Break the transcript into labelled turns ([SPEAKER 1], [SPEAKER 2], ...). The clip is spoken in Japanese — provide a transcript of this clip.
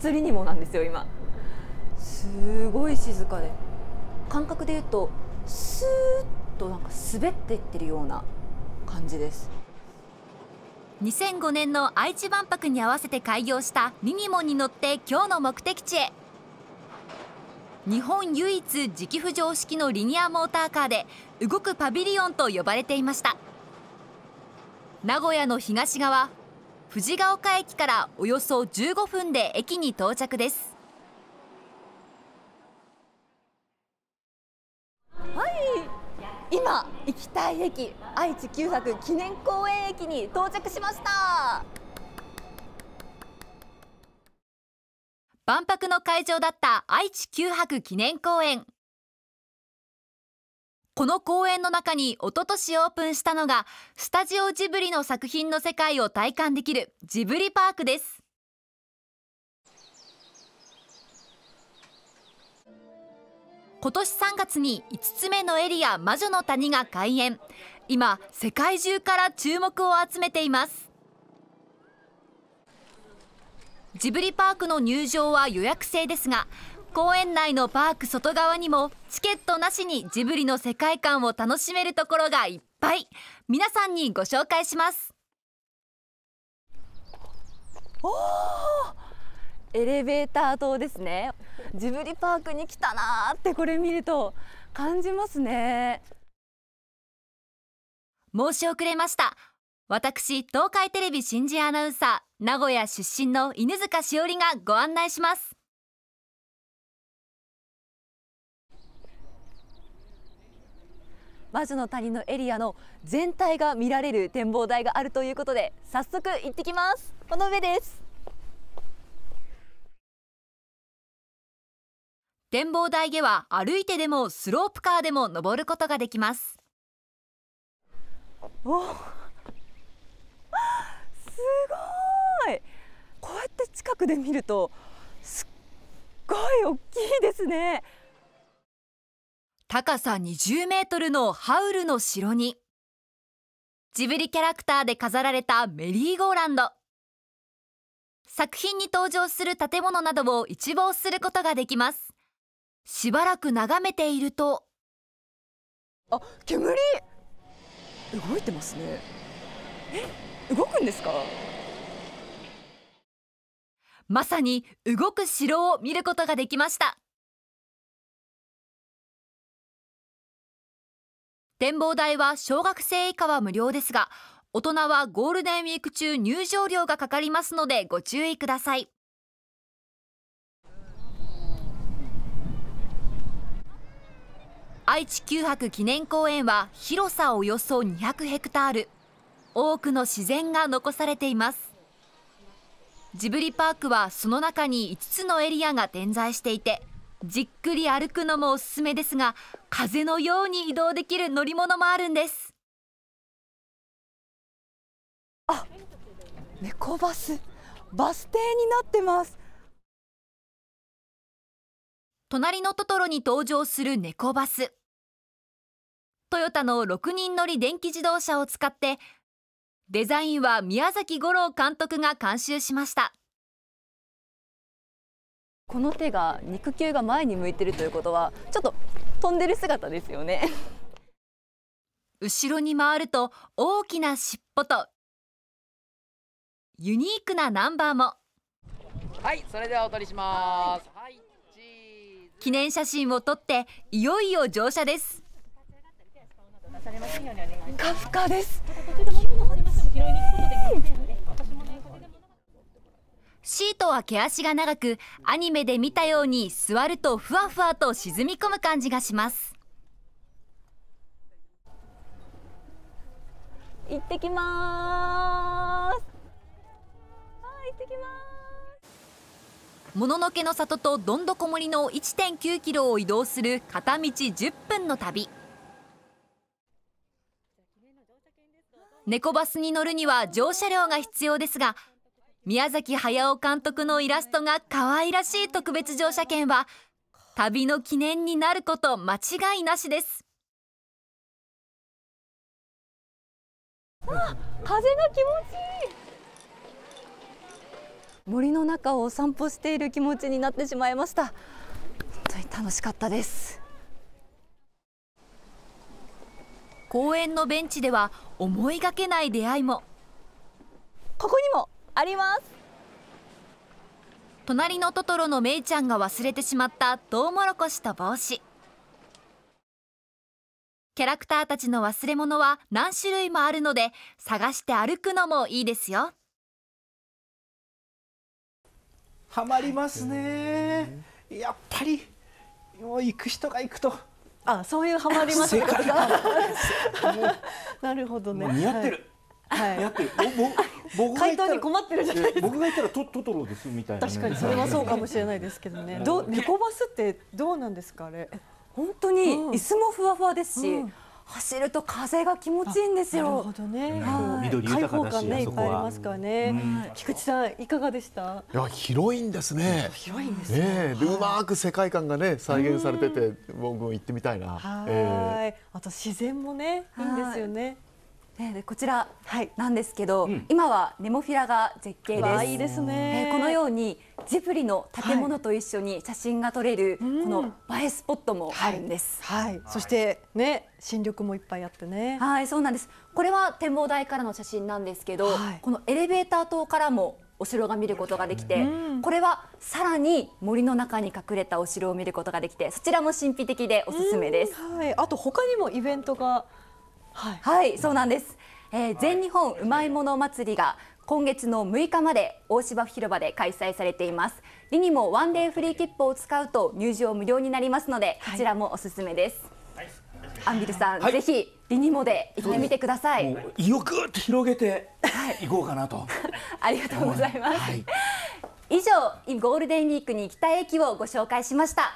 [SPEAKER 1] 釣りにもなんですよ今すごい静かで感覚で言うとスーッとなんか滑っていってるような感じです2005年の愛知万博に合わせて開業したミニモンに乗って今日の目的地へ日本唯一磁気浮上式のリニアモーターカーで動くパビリオンと呼ばれていました名古屋の東側藤ヶ丘駅からおよそ15分で駅に到着ですはい今行きたい駅愛知九博記念公園駅に到着しました万博の会場だった愛知九博記念公園この公園の中におととしオープンしたのがスタジオジブリの作品の世界を体感できるジブリパークです今年3月に5つ目のエリア魔女の谷が開園今世界中から注目を集めていますジブリパークの入場は予約制ですが公園内のパーク外側にもチケットなしにジブリの世界観を楽しめるところがいっぱい皆さんにご紹介しますおエレベーター塔ですねジブリパークに来たなーってこれ見ると感じますね申し遅れました私東海テレビ新人アナウンサー名古屋出身の犬塚しおりがご案内します魔女の谷のエリアの全体が見られる展望台があるということで早速行ってきますこの上です展望台では歩いてでもスロープカーでも登ることができますおすごいこうやって近くで見るとすっごい大きいですね高さ20メートルのハウルの城にジブリキャラクターで飾られたメリーゴーランド作品に登場する建物などを一望することができますしばらく眺めているとあ煙動いてますねえ動くんですかまさに動く城を見ることができました展望台は小学生以下は無料ですが大人はゴールデンウィーク中入場料がかかりますのでご注意ください愛知九博記念公園は広さおよそ200ヘクタール多くの自然が残されていますジブリパークはその中に5つのエリアが点在していてじっくり歩くのもおすすめですが風のように移動できる乗り物もあるんですあ猫バスバス停になってます隣のトトロに登場する猫バストヨタの6人乗り電気自動車を使ってデザインは宮崎五郎監督が監修しましたこの手が肉球が前に向いてるということはちょっと飛んでる姿ですよね後ろに回ると大きな尻尾とユニークなナンバーもはいそれではお撮りします、はい、記念写真を撮っていよいよ乗車ですふかふかですは毛足が長くアニメで見たように座るとふわふわと沈み込む感じがします行ってきます行ってきますもののけの里とどんどこ森の1.9キロを移動する片道10分の旅猫バスに乗るには乗車料が必要ですが宮崎駿監督のイラストが可愛らしい特別乗車券は旅の記念になること間違いなしですあ風が気持ちいい森の中をお散歩している気持ちになってしまいました本当に楽しかったです公園のベンチでは思いがけない出会いもここにもあります隣のトトロのめいちゃんが忘れてしまったトウモロコシと帽子キャラクターたちの忘れ物は何種類もあるので探して歩くのもいいですよはまりますねやっぱりもう行く人が行くとあそういうはまります なるほどね似合ってる、はい、似合ってる、僕が回答に困ってるじゃないですか僕が言ったらトトトロですみたいな、ね、確かにそれはそうかもしれないですけどねどネコバスってどうなんですかあれ本当に椅子もふわふわですし、うん、走ると風が気持ちいいんですよ。なるほどね。はい、緑開放感ねいっぱいありますからね。うん、菊池さんいかがでした？いや広いんですね。広いんですね。ねで、はい、うまく世界観がね再現されてて僕も行ってみたいな。はい、えー、あと自然もねいいんですよね。えー、こちらなんですけど、はい、今はネモフィラが絶景です。いいですね、えー、このようにジブリの建物と一緒に写真が撮れる、この映えスポットもあるんです。はい、はい、そしてね新緑もいっぱいあってね。はい、そうなんです。これは展望台からの写真なんですけど、はい、このエレベーター塔からもお城が見ることができて、これはさらに森の中に隠れたお城を見ることができてそちらも神秘的でおすすめです、はい、あと他にもイベントがはい、はい、そうなんです、えー、全日本うまいもの祭りが今月の6日まで大芝広場で開催されていますリニもワンデーフリー切符を使うと入場無料になりますので、はい、こちらもおすすめです、はい、アンビルさん、はい、ぜひリニモで行ってみてくださいよく広げて行こうかなと、ありがとうございます、以上ゴールデンウィークに行きたい駅をご紹介しました